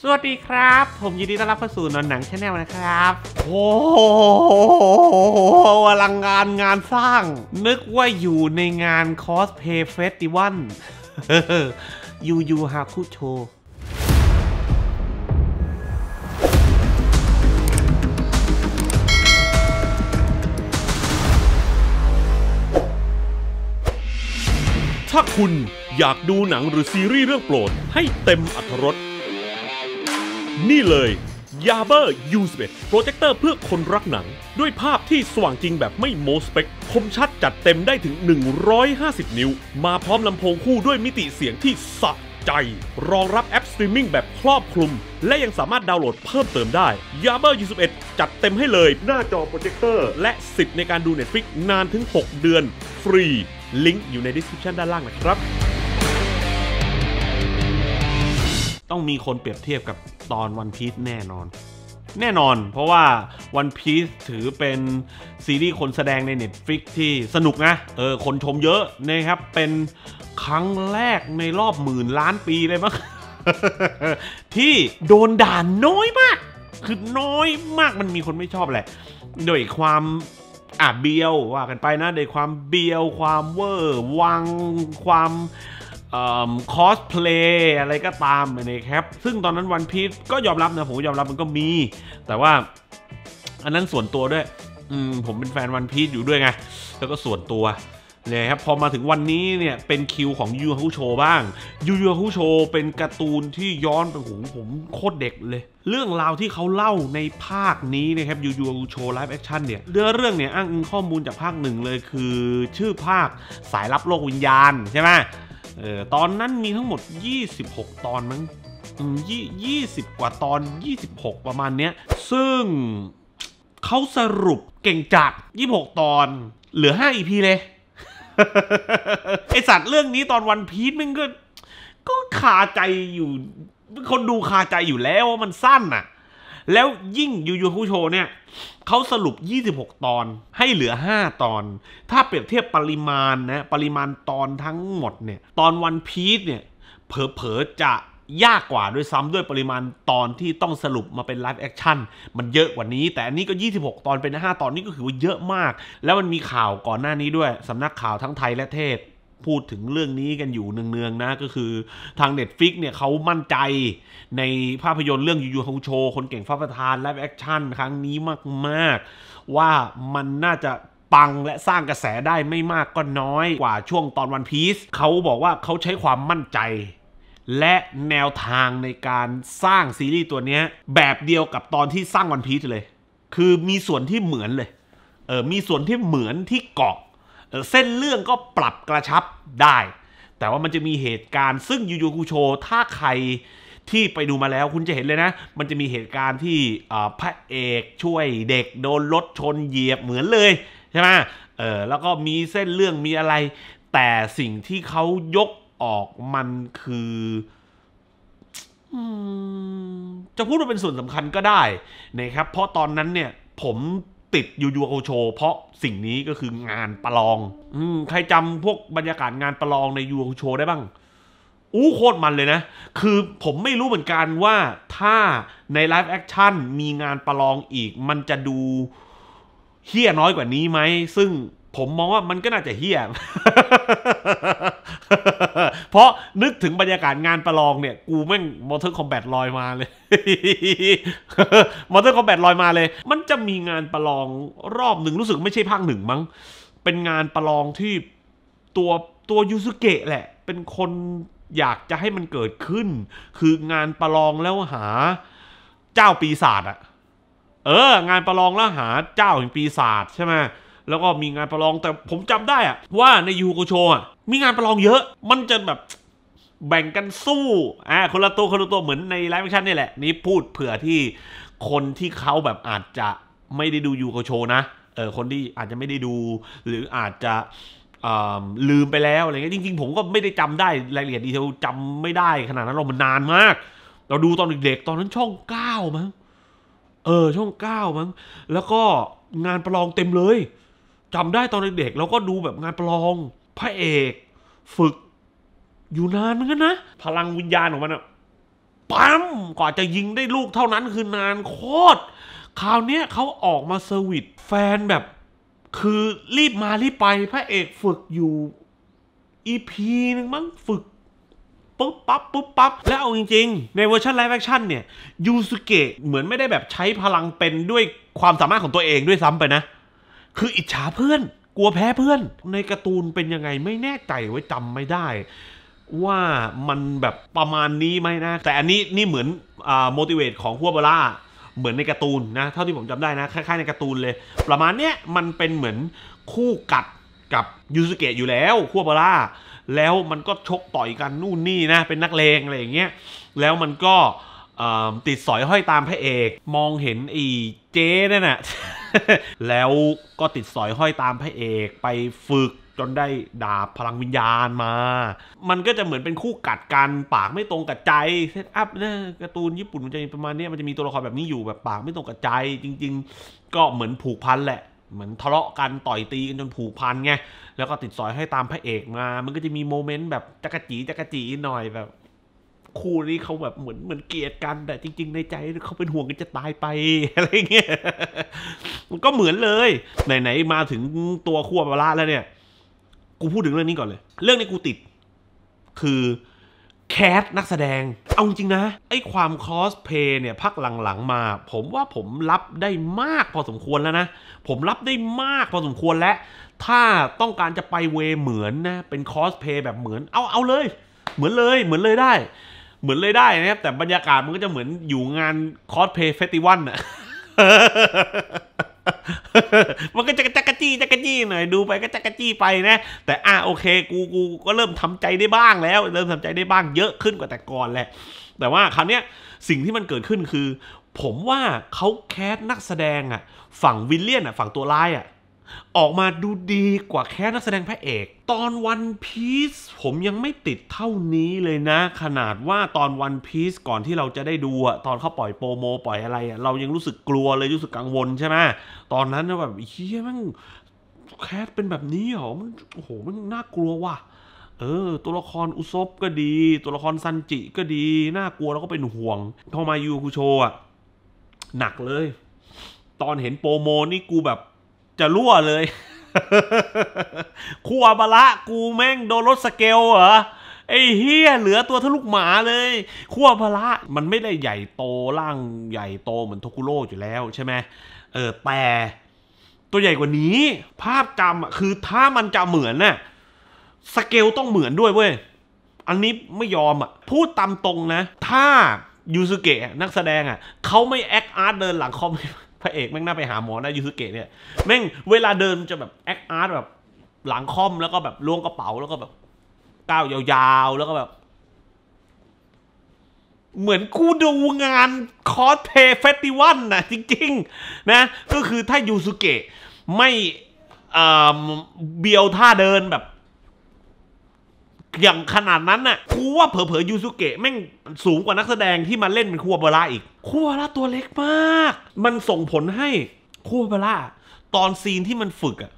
สวัสดีครับ ผมยินดี ต้อนรับเข้าสู่นอนหนังชาแนลนะครับ โอ้โหอลังงานงานสร้าง นึกว่าอยู่ในงานคอสเพย์เฟสติวัลยูยูฮาคุโชถ้าคุณอยากดูหนังหรือซีรีส์เรื่องโปรดให้เต็มอรรถรสนี่เลยยาเบอร์ยูสเโปรเจคเตอร์เพื่อคนรักหนัง ด้วยภาพที่สว่างจริงแบบไม่โมสเปกคมชัดจัดเต็มได้ถึง 150 นิ้ว มาพร้อมลำโพงคู่ด้วยมิติเสียงที่สะใจ รองรับแอปสตรีมมิ่งแบบครอบคลุม และยังสามารถดาวน์โหลดเพิ่มเติมได้ยาเบอร์ยูส21จัดเต็มให้เลย หน้าจอโปรเจคเตอร์ และสิทธิ์ในการดู Netflix นานถึง 6 เดือนฟรีลิงก์อยู่ในดีสคริปชันด้านล่างนะครับ ต้องมีคนเปรียบเทียบกับตอนวันพีซแน่นอน แน่นอน เพราะว่าวันพีซถือเป็น ซีรีส์คนแสดงใน Netflix ที่สนุกนะเออคนชมเยอะนะครับเป็นครั้งแรกในรอบหมื่นล้านปีเลยมั้งที่โดนด่านน้อยมาก คือน้อยมากมันมีคนไม่ชอบแหละโดยความอ่ะเบียว ว่ากันไปนะโดยความเบียว ความเวอร์ วังความคอสเพลย์อะไรก็ตามนะครับ ซึ่งตอนนั้นวันพีชก็ยอมรับนะผมยอมรับมันก็มี แต่ว่า อันนั้นส่วนตัวด้วยผมเป็นแฟนวันพีชอยู่ด้วยไง แล้วก็ส่วนตัวนะครับ พอมาถึงวันนี้เนี่ย เป็นคิวของยูฮูุโชบ้าง ยูฮูคุโชเป็นการ์ตูนที่ย้อนไปหูผมโคตรเด็กเลย เรื่องราวที่เขาเล่าในภาคนี้นะครับยูยูโชไลฟ์แอคชั่นเนี่ยเรื่องเรื่องเนี่ยอ้างอิงข้อมูลจากภาคหนึ่งเลยคือ ชื่อภาคสายลับโลกวิญญาณใช่ไหมเออตอนนั้นมีทั้งหมด 26 ตอนมั้งยี่ยี่สิบกว่าตอน 26 ประมาณเนี้ย ซึ่งเขาสรุปเก่งจัด26 ตอน เหลือ5 EP เลยไอสัตว์เรื่องนี้ตอนวันพีชมันก็ ก็คาใจอยู่ คนดูคาใจอยู่แล้วว่ามันสั้นอ่ะแล้วยิ่งยูยูคูโชเนี่ยเขาสรุป 26 ตอนให้เหลือ 5 ตอน ถ้าเปรียบเทียบปริมาณนะปริมาณตอนทั้งหมดเนี่ย ตอนวันพีซเนี่ยเผลอๆจะยากกว่าด้วยซ้ำด้วยปริมาณตอนที่ต้องสรุปมาเป็นไลฟ์แอคชั่นมันเยอะกว่านี้ แต่อันนี้ก็ 26 ตอนเป็น 5 ตอนนี่ก็คือว่าเยอะมาก แล้วมันมีข่าวก่อนหน้านี้ด้วยสำนักข่าวทั้งไทยและเทศพูดถึงเรื่องนี้กันอยู่เนืองๆนะ ก็คือทาง Netflix เนี่ยเขามั่นใจในภาพยนตร์เรื่องยูยูฮงโชคนเก่งฟ้าประธานไลฟ์แอคชั่นครั้งนี้มากๆ ว่ามันน่าจะปังและสร้างกระแสได้ไม่มากก็น้อยกว่าช่วงตอนวันพีซเขาบอกว่าเขาใช้ความมั่นใจ และแนวทางในการสร้างซีรีส์ตัวนี้แบบเดียวกับตอนที่สร้างวันพีซเลย คือมีส่วนที่เหมือนเลยเออมีส่วนที่เหมือนที่เกาะเส้นเรื่องก็ปรับกระชับได้ แต่ว่ามันจะมีเหตุการณ์ซึ่งยูยูกูโช ถ้าใครที่ไปดูมาแล้วคุณจะเห็นเลยนะ มันจะมีเหตุการณ์ที่พระเอกช่วยเด็กโดนรถชนเหยียบเหมือนเลยใช่ไหมเออแล้วก็มีเส้นเรื่องมีอะไร แต่สิ่งที่เขายกออกมันคือ จะพูดว่าเป็นส่วนสำคัญก็ได้นะครับ เพราะตอนนั้นเนี่ยผมติดยูยูโอโชเพราะสิ่งนี้ก็คืองานประลอง อืมใครจำพวกบรรยากาศงานประลองในยูโอโชได้บ้าง อู้โคตรมันเลยนะ คือผมไม่รู้เหมือนกันว่าถ้าในไลฟ์แอคชั่นมีงานประลองอีก มันจะดูเฮี้ยน้อยกว่านี้ไหม ซึ่งผมมองว่ามันก็น่าจะเฮี้ย เพราะนึกถึงบรรยากาศงานประลองเนี่ยกูแม่งมอเตอร์คอมแบทลอยมาเลยมอเตอร์คอมแบทลอยมาเลย มันจะมีงานประลองรอบหนึ่งรู้สึกไม่ใช่ภาคหนึ่งมั้ง เป็นงานประลองที่ตัวตัวยูสุเกะแหละ เป็นคนอยากจะให้มันเกิดขึ้น คืองานประลองแล้วหา เจ้าปีศาจอะเออ งานประลองแล้วหา เจ้าแห่งปีศาจใช่ไหมแล้วก็มีงานประลองแต่ผมจำได้อะว่าในยูโกโชอ่ะมีงานประลองเยอะ มันจะแบบแบ่งกันสู้อ่าคนละตัวคนละตัวเหมือนในไลฟ์แอคชั่นนี่แหละนี่พูดเผื่อที่คนที่เขาแบบอาจจะไม่ได้ดูยูโกโชนะเออคนที่อาจจะไม่ได้ดู หรืออาจจะลืมไปแล้วอะไรเงี้ยจริง ๆ ผมก็ไม่ได้จำได้รายละเอียดดีเทลจำไม่ได้ขนาดนั้นเรามันนานมาก เราดูตอนเด็กๆตอนนั้นช่องเก้ามั้งเออช่องเก้ามั้งแล้วก็งานประลองเต็มเลยจำได้ตอนเด็กๆเราก็ดูแบบงานประลอง พระเอกฝึกอยู่นานเหมือนกันนะ พลังวิญญาณของมันอะปั๊มกว่าจะยิงได้ลูกเท่านั้นคือนานโคตรคราวนี้เขาออกมาเซอร์วิสแฟนแบบ คือรีบมารีบไป พระเอกฝึกอยู่อีพีนึงมั้งฝึก ปุ๊บปั๊บปุ๊บปั๊บแล้วเอาจริงๆ ในเวอร์ชันไลฟ์แอคชั่นเนี่ยยูสุเกะเหมือนไม่ได้แบบใช้พลังเป็นด้วยความสามารถของตัวเองด้วยซ้ำไปนะคืออิจฉาเพื่อน กลัวแพ้เพื่อน ในการ์ตูนเป็นยังไงไม่แน่ใจ ไว้จำไม่ได้ ว่ามันแบบประมาณนี้ไหมนะ แต่อันนี้นี่เหมือนอ่า motivate ของฮัวบาร่าเหมือนในการ์ตูนนะ เท่าที่ผมจำได้นะคล้ายๆในการ์ตูนเลย ประมาณเนี้ยมันเป็นเหมือนคู่กัดกับยูสุเกะอยู่แล้วคั่วบาร่าแล้วมันก็ชกต่อยกันนู่นนี่นะเป็นนักเลงอะไรอย่างเงี้ยแล้วมันก็ติดสอยห้อยตามพระเอกมองเห็นไอ้เจ๊นั่นน่ะแล้วก็ติดสอยห้อยตามพระเอกไปฝึกจนได้ดาบพลังวิญญาณมา มันก็จะเหมือนเป็นคู่กัดกัน ปากไม่ตรงกับใจเซตอัพนะการ์ตูนญี่ปุ่นมันจะประมาณนี้มันจะมีตัวละครแบบนี้อยู่แบบปากไม่ตรงกับใจ จริง ๆ ก็เหมือนผูกพันแหละ เหมือนทะเลาะกันต่อยตีกันจนผูกพันไงแล้วก็ติดสอยให้ตามพระเอกมา มันก็จะมีโมเมนต์แบบจักจีจักจีหน่อยแบบคู่นี้เขาแบบเหมือนเหมือนเกลียดกันแต่จริง ๆ ในใจเขาเป็นห่วงกันจะตายไป อะไรเงี้ย มันก็เหมือนเลย ไหน ๆ มาถึงตัวขั่วบาราแล้วเนี่ยกูพูดถึงเรื่องนี้ก่อนเลย เรื่องนี้กูติด คือแคทนักแสดง เอาจริงนะไอ้ความคอสเพย์เนี่ย พักหลัง ๆ มา ผมว่าผมรับได้มากพอสมควรแล้วนะ ผมรับได้มากพอสมควรแล้ว ถ้าต้องการจะไปเวเหมือนนะเป็นคอสเพย์แบบเหมือน เอาเอาเลย เหมือนเลยเหมือนเลยได้เหมือนเลยได้นะครับแต่บรรยากาศมันก็จะเหมือนอยู่งานคอสเพย์เฟสติวัลอะมันก็จะจักรจี้จักรจี้หน่อยดูไปก็จักรจี้ไปนะ แต่อ่ะโอเคกูกูก็เริ่มทำใจได้บ้างแล้ว เริ่มทำใจได้บ้างเยอะขึ้นกว่าแต่ก่อนแหละ แต่ว่าคราวเนี้ยสิ่งที่มันเกิดขึ้นคือ ผมว่าเขาแคสนักแสดงอ่ะ ฝั่งวิลเลียนอ่ะฝั่งตัวร้ายอ่ะออกมาดูดีกว่าแค่นักแสดงพระเอก ตอนวันพีซผมยังไม่ติดเท่านี้เลยนะ ขนาดว่าตอนวันพีซก่อนที่เราจะได้ดูอะตอนเขาปล่อยโปรโม ปล่อยอะไรอะเรายังรู้สึกกลัวเลยรู้สึกกังวลใช่ไหมตอนนั้นแบบเฮียมันแคสเป็นแบบนี้เหรอมันโอ้โห มันน่ากลัวว่ะเออ ตัวละครอุซบก็ดี ตัวละครซันจิก็ดี น่ากลัวแล้วก็เป็นห่วงพอมายูคุโชอ่ะหนักเลย ตอนเห็นโปรโมนี่กูแบบจะรั่วเลยคัวบาละกูแม่งโดนรถสเกลเหรอ ไอ้เฮียเหลือตัวทะลุหมาเลย ขั้วพละมันไม่ได้ใหญ่โตร่างใหญ่โตเหมือนโทคุโร่อยู่แล้วใช่ไหมเออแต่ตัวใหญ่กว่านี้ ภาพจำคือถ้ามันจะเหมือนน่ะสเกลต้องเหมือนด้วยเว้ย อันนี้ไม่ยอมอ่ะพูดตามตรงนะ ถ้ายูสุเกะนักแสดงอ่ะเขาไม่แอคอาร์ตเดินหลังคอมพระเอกแม่งน่าไปหาหมอนะยูสุเกะเนี่ยแม่งเวลาเดินจะแบบแอคอาร์ตแบบ หลังคอมแล้วก็แบบล้วงกระเป๋าแล้วก็แบบก้าวยาวๆ แล้วก็แบบ เหมือนกูดูงานคอสเพย์เฟสติวัลนะจริง ๆ นะก็คือถ้ายูสุเกะไม่เบียวท่าเดินแบบอย่างขนาดนั้นน่ะรูว่าเผลอๆยูซุเกะแม่งสูงกว่านักแสดงที่มาเล่นเป็นคัวเบล่าอีก คัวเบล่าตัวเล็กมาก มันส่งผลให้คัวเบล่าตอนซีนที่มันฝึกอะ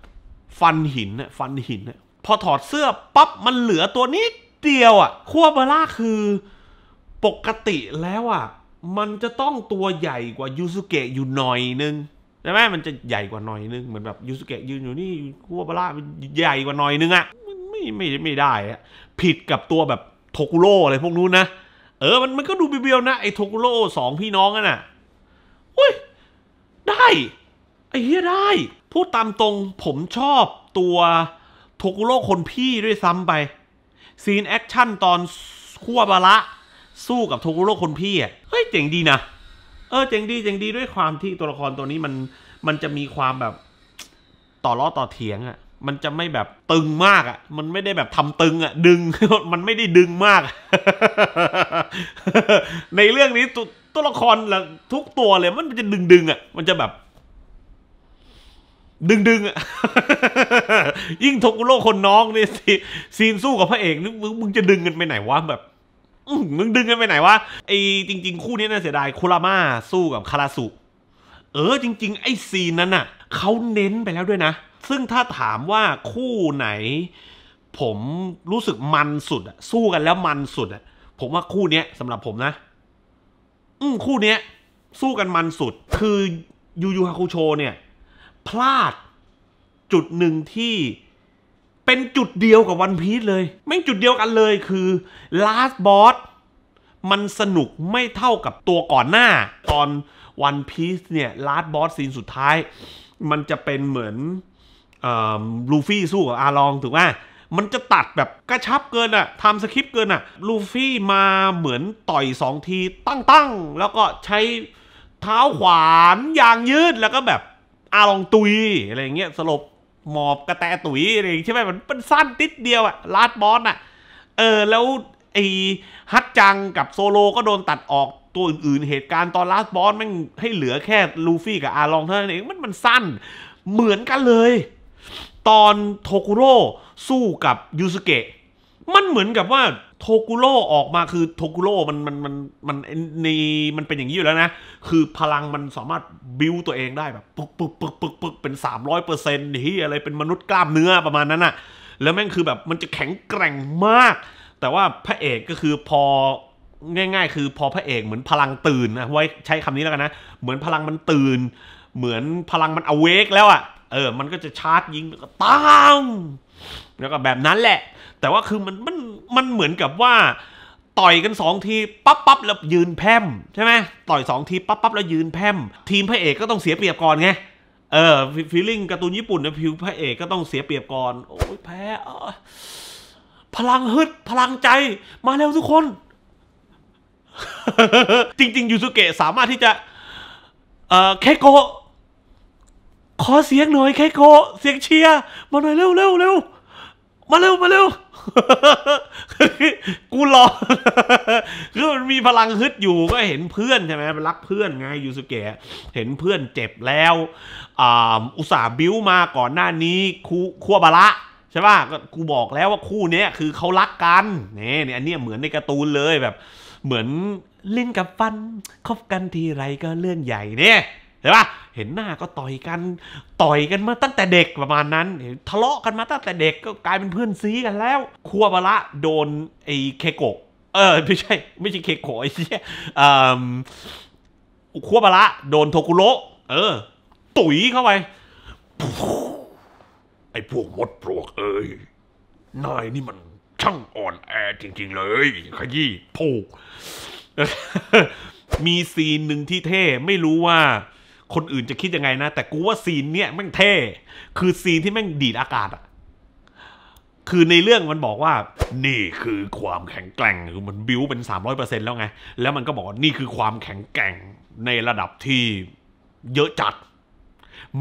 ฟันหินอะฟันหินอะพอถอดเสื้อปั๊บมันเหลือตัวนิดเดียวอะคัวเบล่าคือปกติแล้วอะมันจะต้องตัวใหญ่กว่ายูซุเกะอยู่หน่อยนึงใช่ไหมมันจะใหญ่กว่าหน่อยนึงเหมือนแบบยูสุเกะยืนอยู่นี่คัวเบล่าใหญ่กว่าหน่อยนึงอะไม่ไม่ไม่ได้อะผิดกับตัวแบบโทกุโร่อะไรพวกนู้นนะเออมันมันก็ดูเบียวๆนะ ไอ้โทกุโร่สองพี่น้องน่ะเฮ้ยได้ ไอ้เฮียได้ พูดตามตรงผมชอบตัวโทกุโร่คนพี่ด้วยซ้ำไป ซีนแอคชั่นตอนคั่วบาระ สู้กับโทกุโร่คนพี่อ่ะเฮ้ยเจ๋งดีนะ เออเจ๋งดีเจ๋งดีด้วยความที่ตัวละครตัวนี้มันมันจะมีความแบบต่อล้อต่อเถียงอะมันจะไม่แบบตึงมากอ่ะ มันไม่ได้แบบทำตึงอ่ะ ดึง มันไม่ได้ดึงมาก ในเรื่องนี้ตัว ตัวละครละทุกตัวเลย มันจะดึงดึงอ่ะ มันจะแบบ ดึงดึงอ่ะ ยิ่งทกุโร่คนน้องนี่ซีนสู้กับพระเอกนึ่มึงจะดึงกันไปไหนวะ แบบมึงดึงกันไปไหนวะ ไอ้ จริงๆคู่นี้น่าเสียดายคุรามาสู้กับคาราสุเออจริง ๆ ไอ้ซีน นั้นน่ะ เขาเน้นไปแล้วด้วยนะซึ่งถ้าถามว่าคู่ไหน ผมรู้สึกมันสุดอะสู้กันแล้วมันสุดอะผมว่าคู่นี้สำหรับผมนะ อืมคู่นี้สู้กันมันสุด คือยูยูฮาคุโชเนี่ย พลาดจุดหนึ่งที่เป็นจุดเดียวกับวันพีซเลย ไม่จุดเดียวกันเลยคือลาสบอสมันสนุกไม่เท่ากับตัวก่อนหน้า ตอนวันพีซเนี่ยลาสบอสซีนสุดท้าย มันจะเป็นเหมือนลูฟี่สู้กับอารองถูกไหมมันจะตัดแบบกระชับเกินอะทำสคริปต์เกินอะลูฟี่มาเหมือนต่อยสองทีตั้งๆ แล้วก็ใช้เท้าขวานยางยืดแล้วก็แบบอารองตุยอะไรเงี้ยสลบหมอบกระแตตุยอะไรใช่ไหมมันเป็นสั้นติดเดียวอะลาดบอสอะเออแล้วไอ้ฮัตจังกับโซโลก็โดนตัดออกตัวอื่นๆเหตุการณ์ตอนลาสบอสแม่งให้เหลือแค่ลูฟี่กับอารองเท่านั้นเองมันมันสั้นเหมือนกันเลยตอนโทคุโร่สู้กับยูสุเกะมันเหมือนกับว่าโทกุโร่ออกมาคือโทกุโร่มันมันมันมันในมันเป็นอย่างนี้อยู่แล้วนะ คือพลังมันสามารถบิวตัวเองได้แบบปึกปึกปึกปึกปึกเป็นสามร้อยเปอร์เซ็นต์ที่อะไรเป็นมนุษย์กล้ามเนื้อประมาณนั้น่ะแล้วแม่งคือแบบมันจะแข็งแกร่งมาก แต่ว่าพระเอกก็คือพอง่ายๆ คือพอพระเอกเหมือนพลังตื่นนะไว้ใช้คำนี้แล้วกันนะเหมือนพลังมันตื่น เหมือนพลังมันอเวกแล้วอ่ะเออ มันก็จะชาร์จยิงแล้วก็ตั้งแล้วก็แบบนั้นแหละ แต่ว่าคือมันมันมันเหมือนกับว่า ต่อยกันสองทีปั๊บปั๊บแล้วยืนแพมใช่ไหมต่อยสองทีปั๊บปั๊บแล้วยืนแพมทีมพระเอกก็ต้องเสียเปรียบก่อนไงเออฟีลลิ่งการ์ตูนญี่ปุ่นนะผิวพระเอกก็ต้องเสียเปรียบก่อนโอ้ยแพ้พลังฮึดพลังใจ มาแล้วทุกคน จริง ๆยูสุเกะสามารถที่จะ เอ่อเคโกขอเสียงหน่อยไคโกเสียงเชียร์มาหน่อยเร็วเร็วเร็วมาเร็วมาเร็วกูรอคือมันมีพลังฮึดอยู่ก็เห็นเพื่อนใช่ไหมเป็นรักเพื่อนไงยูสุเกะเห็นเพื่อนเจ็บแล้วอุตส่าห์บิ้วมาก่อนหน้านี้คูคัวบาระใช่ป่ะก็กูบอกแล้วว่าคู่นี้คือเขารักกันเนี่ยเนี่ยอันนี้เหมือนในการ์ตูนเลยแบบ เหมือนเล่นกับฟันคบกันทีไรก็เรื่องใหญ่เนี่ยใช่ป่ะเห็นหน้าก็ต่อยกัน ต่อยกันมา ตั้งแต่เด็กประมาณนั้น ทะเลาะกันมาตั้งแต่เด็กก็กลายเป็นเพื่อนซีกันแล้วคัวบาระโดนไอ้เคโกะเออไม่ใช่ไม่ใช่เคโกะไอ้เหี่ยคัวบาระโดนโทคุโระเออ ตุ๋ยเข้าไปไอ้พวกมดปลวก เอ้ยนายนี่มันช่างอ่อน แอจริง ๆ เลยขยี้ผูกมีซีนหนึ่งที่เท่ไม่รู้ว่าคนอื่นจะคิดยังไงนะ แต่กูว่าซีนเนี้ยแม่งเท่คือซีนที่แม่งดีดอากาศอะคือในเรื่องมันบอกว่า นี่คือความแข็งแกร่งคือมันบิวเป็นสามรร้ออยเเป์ซ็นแล้วไง แล้วมันก็บอกว่านี่คือความแข็งแกร่งในระดับที่เยอะจัด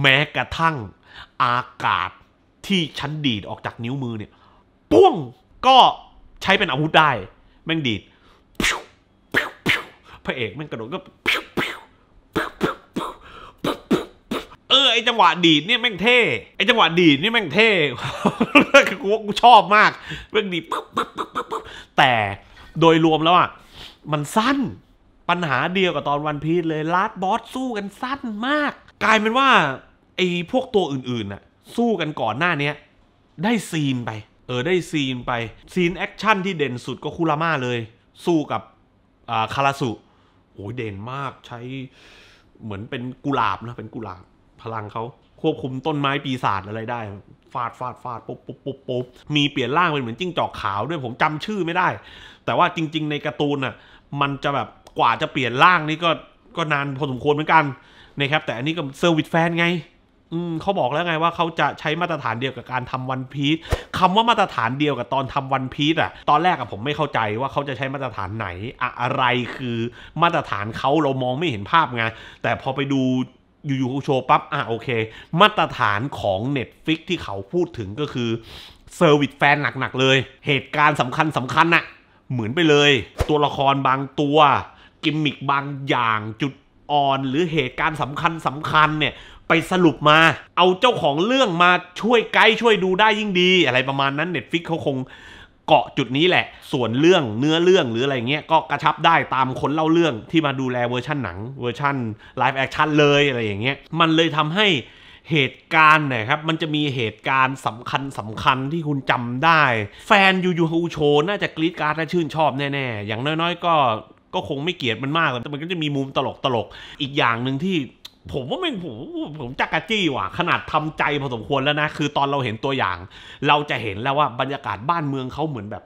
แม้กระทั่งอากาศที่ชั้นดีดออกจากนิ้วมือเนี่ยปุ้งก็ใช้เป็นอาวุธได้แม่งดีดพระเอกแม่งกระโดดก็ไอจังหวะดีดเนี่ยแม่งเท่ไอจังหวะดีดเนี่ยแม่งเท่กูชอบมาก เรื่องดีดป๊บป๊บป๊บป๊บแต่โดยรวมแล้วอ่ะ มันสั้น ปัญหาเดียวกับตอนวันพีชเลย ลาดบอสสู้กันสั้นมาก กลายเป็นว่าไอพวกตัวอื่นๆน่ะ สู้กันก่อนหน้าเนี้ยได้ซีนไป เออ ได้ซีนไป ซีนแอคชั่นที่เด่นสุดก็คุราม่าเลย สู้กับคาราสุ โอ้ยเด่นมากใช้เหมือนเป็นกุหลาบนะเป็นกุหลาบพลังเขาควบคุมต้นไม้ปีศาจอะไรได้ ฟาดฟาดฟาดปุ๊บปุ๊บปุ๊บปุ๊บมีเปลี่ยนร่างเป็นเหมือนจิ้งจอกขาวด้วยผมจำชื่อไม่ได้ แต่ว่าจริง ๆ ในการ์ตูนน่ะ มันจะแบบกว่าจะเปลี่ยนร่างนี่ก็ก็นานพอสมควรเหมือนกันนะครับ แต่อันนี้ก็เซอร์วิสแฟนไงเขาบอกแล้วไงว่าเขาจะใช้มาตรฐานเดียวกับการทำวันพีซคำว่ามาตรฐานเดียวกับตอนทำวันพีซอะตอนแรกอะผมไม่เข้าใจว่าเขาจะใช้มาตรฐานไหนอะไรคือมาตรฐานเขาเรามองไม่เห็นภาพไงแต่พอไปดูอยู่ๆโชว์ปั๊บ อ่ะโอเค มาตรฐานของ Netflix ที่เขาพูดถึงก็คือเซอร์วิสแฟนหนักๆ เลย เหตุการณ์สำคัญสำคัญน่ะ เหมือนไปเลย ตัวละครบางตัว กิมมิคบางอย่างจุดอ่อน หรือเหตุการณ์สำคัญสำคัญเนี่ย ไปสรุปมา เอาเจ้าของเรื่องมาช่วยไกด์ช่วยดูได้ยิ่งดีอะไรประมาณนั้น Netflix เขาคงเกาะจุดนี้แหละส่วนเรื่องเนื้อเรื่องหรืออะไรเงี้ยก็กระชับได้ตามคนเล่าเรื่องที่มาดูแลเวอร์ชั่นหนังเวอร์ชั่นไลฟ์แอคชั่นเลยอะไรอย่างเงี้ยมันเลยทำให้เหตุการณ์นะครับมันจะมีเหตุการณ์สำคัญสำคัญที่คุณจำได้แฟนยูยูฮูโชน่าจะกรี๊ดการ์ดและชื่นชอบแน่ๆอย่างน้อยๆ ก็ ก็คงไม่เกลียดมันมากแต่มันก็จะมีมุมตลกๆอีกอย่างหนึ่งที่ผมว่ามันผมผมจักรจี้ว่ะขนาดทำใจพอสมควรแล้วนะ คือตอนเราเห็นตัวอย่าง เราจะเห็นแล้วว่าบรรยากาศบ้านเมืองเขาเหมือนแบบ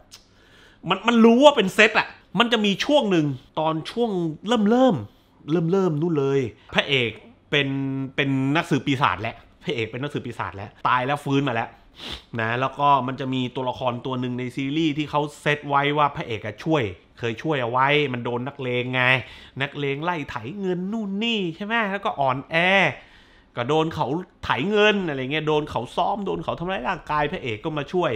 มันมันรู้ว่าเป็นเซตอะมันจะมีช่วงหนึ่งตอนช่วงเริ่มเริ่มเริ่มเริ่มนู่นเลย พระเอกเป็นเป็นนักสืบปีศาจแหละพระเอกเป็นนักสืบปีศาจแล้ว ตายแล้วฟื้นมาแล้วนะ แล้วก็มันจะมีตัวละครตัวหนึ่งในซีรีส์ที่เขาเซตไว้ว่าพระเอกช่วย เคยช่วยเอาไว้มันโดนนักเลงไง นักเลงไล่ไถเงินนู่นนี่ใช่ไหมแล้วก็อ่อนแอ ก็โดนเขาไถเงินอะไรเงี้ยโดนเขาซ้อม โดนเขาทำร้ายร่างกายพระเอกก็มาช่วย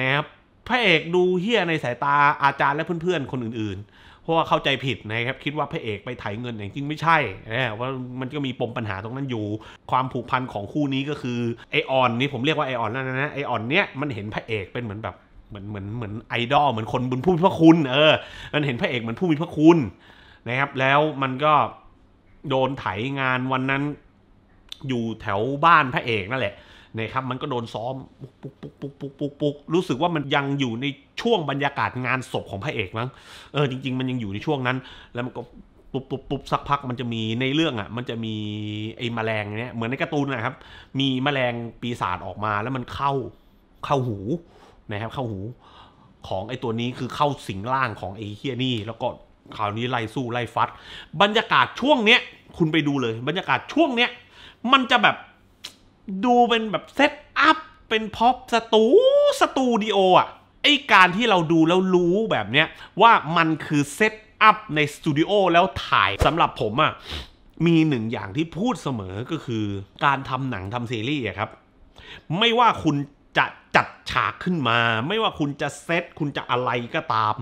นะครับพระเอกดูเฮี้ยในสายตาอาจารย์และเพื่อนๆคนอื่นๆราะว่าเข้าใจผิดนะครับคิดว่าพระเอกไปไถเงินอย่จริงไม่ใช่นะว่ามันก็มีปมปัญหาตรงนั้นอยู่ความผูกพันของคู่นี้ก็คือไอออน นี่ผมเรียกว่าไอออนแล้วนะไอออนเนี้ยมันเห็นพระเอกเป็นเหมือนแบบเหมือนเหมือนเหมือนไอดอลเหมือนคนบุญผู้มีพระคุณ เออ มันเห็นพระเอกเหมือนผู้มีพระคุณนะครับแล้วมันก็โดนไถงานวันนั้นอยู่แถวบ้านพระเอกนั่นแหละนะครับมันก็โดนซ้อม ปุ๊กปุ๊กปุ๊กปุ๊กปุ๊กปุ๊กรู้สึกว่ามันยังอยู่ในช่วงบรรยากาศงานศพของพระเอกมั้งเออจริงๆ มันยังอยู่ในช่วงนั้น แล้วมันก็ปุ๊บปุ๊บปุ๊บสักพักมันจะมีในเรื่องอ่ะมันจะมีไอ้แมลงเนี้ยเหมือนในการ์ตูนนะครับ มีแมลงปีศาจออกมาแล้วมันเข้าเข้าหูนะครับเข้าหูของไอ้ตัวนี้คือเข้าสิงร่างของไอ้เฮียนี่แล้วก็ข่าวนี้ไล่สู้ไล่ฟัดบรรยากาศช่วงเนี้ยคุณไปดูเลยบรรยากาศช่วงเนี้ยมันจะแบบดูเป็นแบบเซตอัพเป็นพ็อปสตูสตูดิโออ่ะ ไอการที่เราดูแล้วรู้แบบเนี้ย ว่ามันคือเซตอัพในสตูดิโอแล้วถ่ายสำหรับผมอ่ะมีหนึ่งอย่างที่พูดเสมอก็คือ การทำหนังทำซีรีส์ครับ ไม่ว่าคุณจะจัดฉากขึ้นมา ไม่ว่าคุณจะเซตคุณจะอะไรก็ตาม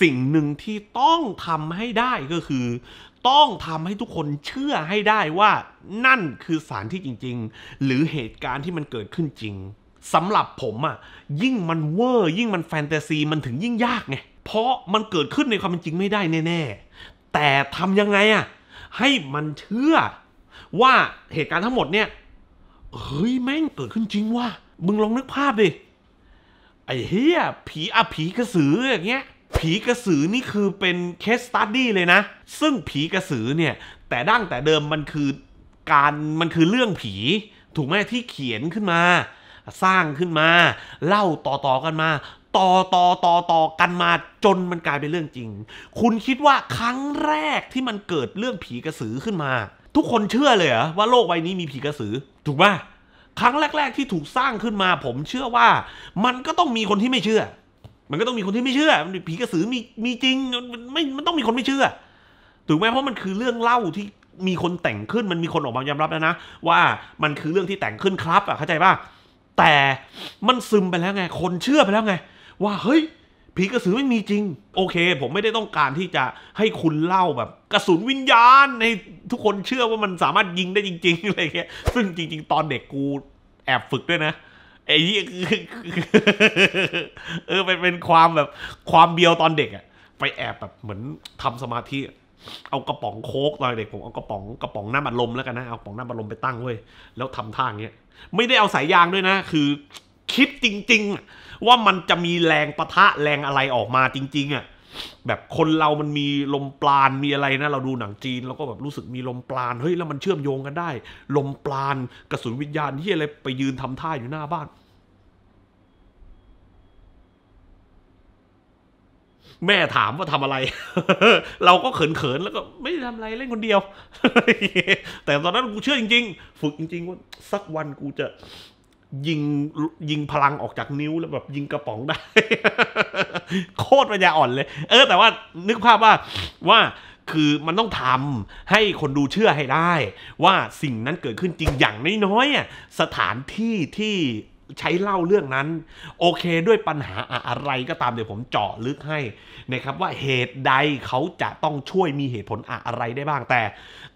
สิ่งหนึ่งที่ต้องทำให้ได้ก็คือต้องทำให้ทุกคนเชื่อให้ได้ว่า นั่นคือสารที่จริงๆ หรือเหตุการณ์ที่มันเกิดขึ้นจริงสำหรับผมอะ่ะยิ่งมันเวอร์ยิ่งมันแฟนตาซีมันถึงยิ่งยากไงเพราะมันเกิดขึ้นในความเป็นจริงไม่ได้แน่ๆแต่ทำยังไงอะ่ะให้มันเชื่อว่าเหตุการณ์ทั้งหมดเนี่ยเฮ้ยแม่งเกิดขึ้นจริงว่ะมึงลองนึกภาพดิไอ้เฮียผีอะผีกระสืออย่างเงี้ยผีกระสือนี่คือเป็นเคสตัดดี้เลยนะ ซึ่งผีกระสือเนี่ย แต่ดั้งแต่เดิมมันคือการมันคือเรื่องผี ถูกไหมที่เขียนขึ้นมา สร้างขึ้นมา เล่าต่อๆกันมา ต่อต่อต่อต่อกันมาจนมันกลายเป็นเรื่องจริง คุณคิดว่าครั้งแรกที่มันเกิดเรื่องผีกระสือขึ้นมา ทุกคนเชื่อเลยเหรอว่าโลกใบนี้มีผีกระสือ ถูกป่ะครั้งแรก ๆที่ถูกสร้างขึ้นมา ผมเชื่อว่า มันก็ต้องมีคนที่ไม่เชื่อมันก็ต้องมีคนที่ไม่เชื่อมันผีกระสือมี มีจริง มันไม่ มันต้องมีคนไม่เชื่อถูกไหมเพราะมันคือเรื่องเล่าที่มีคนแต่งขึ้น มันมีคนออกมายอมรับแล้วนะ ว่ามันคือเรื่องที่แต่งขึ้นครับอ่ะเข้าใจป่ะ แต่ มันซึมไปแล้วไง คนเชื่อไปแล้วไง ว่าเฮ้ย ผีกระสือไม่มีจริงโอเคผมไม่ได้ต้องการที่จะให้คุณเล่าแบบ กระสุนวิญญาณให้ทุกคนเชื่อว่ามันสามารถยิงได้จริง ๆอะไรเงี้ยซึ่งจริง ๆ ตอนเด็กกูแอบฝึกด้วยนะไอ้ยี่เออเป็นเป็นความแบบความเบียวตอนเด็กอ่ะ ไปแอบแบบเหมือนทำสมาธิ เอากระป๋องโค้กตอนเด็กผมเอากระป๋องกระป๋องน้ำบัดลมแล้วกันนะเอากระป๋องน้ำบัดลมไปตั้งเว้ยแล้วทำท่างเงี้ยไม่ได้เอาสายยางด้วยนะ คือคิดจริงๆ ว่ามันจะมีแรงปะทะแรงอะไรออกมาจริงๆ อ่ะแบบคนเรามันมีลมปราณมีอะไรนะ เราดูหนังจีนเราก็แบบรู้สึกมีลมปราณเฮ้ยแล้วมันเชื่อมโยงกันได้ ลมปราณกระสุนวิญญาณที่อะไรไปยืนทำท่าอยู่หน้าบ้าน แม่ถามว่าทำอะไร เราก็เขิน ๆ แล้วก็ไม่ได้ทำอะไรเล่นคนเดียว แต่ตอนนั้นกูเชื่อจริงๆ ฝึกจริง ๆ ว่า สักวันกูจะยิงยิงพลังออกจากนิ้วแล้วแบบยิงกระป๋องได้ โคตรปัญญาอ่อนเลย เออแต่ว่านึกภาพว่าว่าคือมันต้องทำให้คนดูเชื่อให้ได้ ว่าสิ่งนั้นเกิดขึ้นจริงอย่างน้อยๆสถานที่ที่ใช้เล่าเรื่องนั้น โอเคด้วยปัญหาอะไรก็ตามเดี๋ยวผมเจาะลึกให้นะครับ ว่าเหตุใดเขาจะต้องช่วยมีเหตุผลอะไรได้บ้างแต่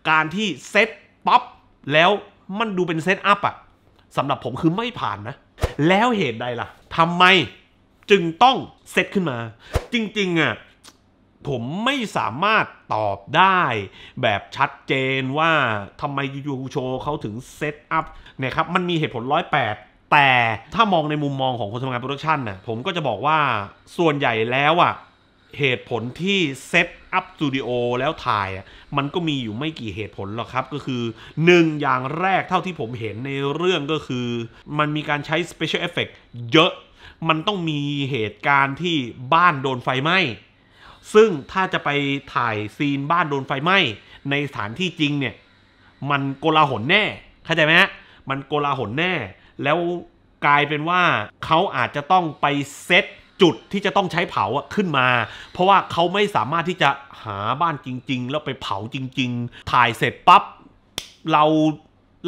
การที่เซตป๊อปแล้วมันดูเป็นเซตอัพอะสำหรับผมคือไม่ผ่านนะ แล้วเหตุใดล่ะทำไมจึงต้องเซตขึ้นมา จริงๆอ่ะผมไม่สามารถตอบได้แบบชัดเจนว่าทำไมยูโชเขาถึงเซตอัพเนี่ยครับมันมีเหตุผลร้อยแปดแต่ถ้ามองในมุมมองของคนทำงานโปรดักชันน่ะผมก็จะบอกว่าส่วนใหญ่แล้วอ่ะเหตุผลที่เซตอัพสตูดิโอแล้วถ่าย มันก็มีอยู่ไม่กี่เหตุผลหรอกครับก็คือหนึ่งอย่างแรกเท่าที่ผมเห็นในเรื่องก็คือ มันมีการใช้สเชียลเอฟเฟกต์เยอะ มันต้องมีเหตุการณ์ที่บ้านโดนไฟไหม้ ซึ่งถ้าจะไปถ่ายซีนบ้านโดนไฟไหม้ ในสถานที่จริงเนี่ย มันโกลาหลแน่เข้าใจไหมฮะมันโกลาหลแน่ แล้วกลายเป็นว่าเขาอาจจะต้องไปเซตจุดที่จะต้องใช้เผาขึ้นมา เพราะว่าเขาไม่สามารถที่จะหาบ้านจริงๆ แล้วไปเผาจริงๆ ถ่ายเสร็จปั๊บเรา